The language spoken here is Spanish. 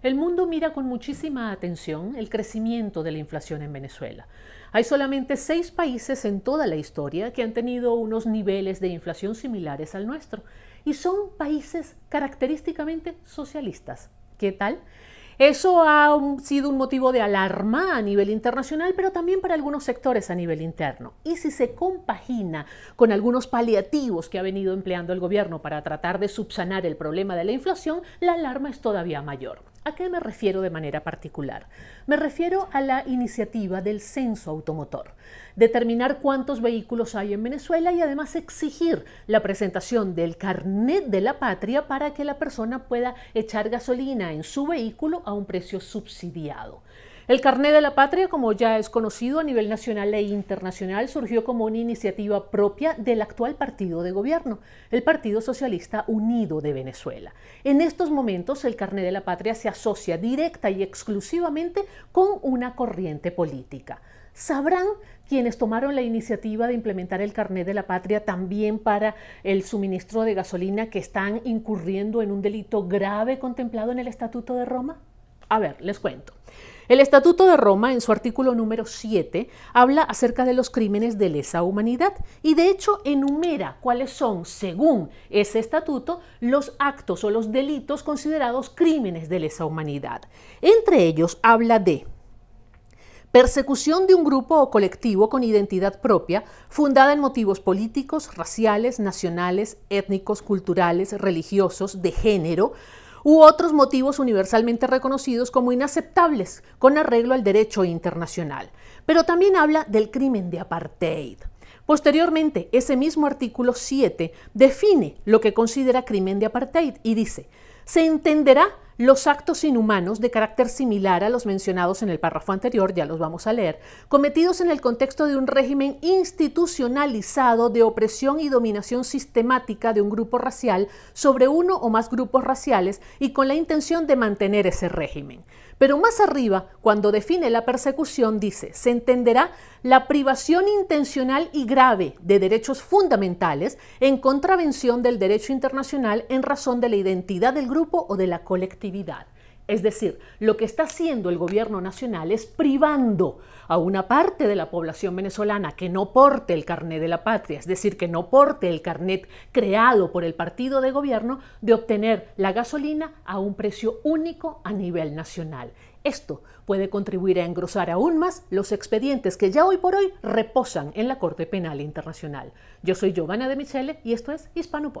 El mundo mira con muchísima atención el crecimiento de la inflación en Venezuela. Hay solamente seis países en toda la historia que han tenido unos niveles de inflación similares al nuestro y son países característicamente socialistas. ¿Qué tal? Eso ha sido un motivo de alarma a nivel internacional, pero también para algunos sectores a nivel interno. Y si se compagina con algunos paliativos que ha venido empleando el gobierno para tratar de subsanar el problema de la inflación, la alarma es todavía mayor. ¿A qué me refiero de manera particular? Me refiero a la iniciativa del censo automotor, determinar cuántos vehículos hay en Venezuela y además exigir la presentación del carnet de la patria para que la persona pueda echar gasolina en su vehículo a un precio subsidiado. El Carné de la Patria, como ya es conocido a nivel nacional e internacional, surgió como una iniciativa propia del actual partido de gobierno, el Partido Socialista Unido de Venezuela. En estos momentos, el Carné de la Patria se asocia directa y exclusivamente con una corriente política. Sabrán quienes tomaron la iniciativa de implementar el carnet de la patria también para el suministro de gasolina que están incurriendo en un delito grave contemplado en el Estatuto de Roma? A ver, les cuento. El Estatuto de Roma, en su artículo número 7, habla acerca de los crímenes de lesa humanidad y de hecho enumera cuáles son, según ese estatuto, los actos o los delitos considerados crímenes de lesa humanidad. Entre ellos habla de persecución de un grupo o colectivo con identidad propia, fundada en motivos políticos, raciales, nacionales, étnicos, culturales, religiosos, de género, u otros motivos universalmente reconocidos como inaceptables con arreglo al derecho internacional. Pero también habla del crimen de apartheid. Posteriormente, ese mismo artículo 7 define lo que considera crimen de apartheid y dice, se entenderá los actos inhumanos de carácter similar a los mencionados en el párrafo anterior, ya los vamos a leer, cometidos en el contexto de un régimen institucionalizado de opresión y dominación sistemática de un grupo racial sobre uno o más grupos raciales y con la intención de mantener ese régimen. Pero más arriba, cuando define la persecución, dice, se entenderá la privación intencional y grave de derechos fundamentales en contravención del derecho internacional en razón de la identidad del grupo grupo o de la colectividad. Es decir, lo que está haciendo el gobierno nacional es privando a una parte de la población venezolana que no porte el carnet de la patria, es decir, que no porte el carnet creado por el partido de gobierno, de obtener la gasolina a un precio único a nivel nacional. Esto puede contribuir a engrosar aún más los expedientes que ya hoy por hoy reposan en la Corte Penal Internacional. Yo soy Giovanna de Michele y esto es Hispano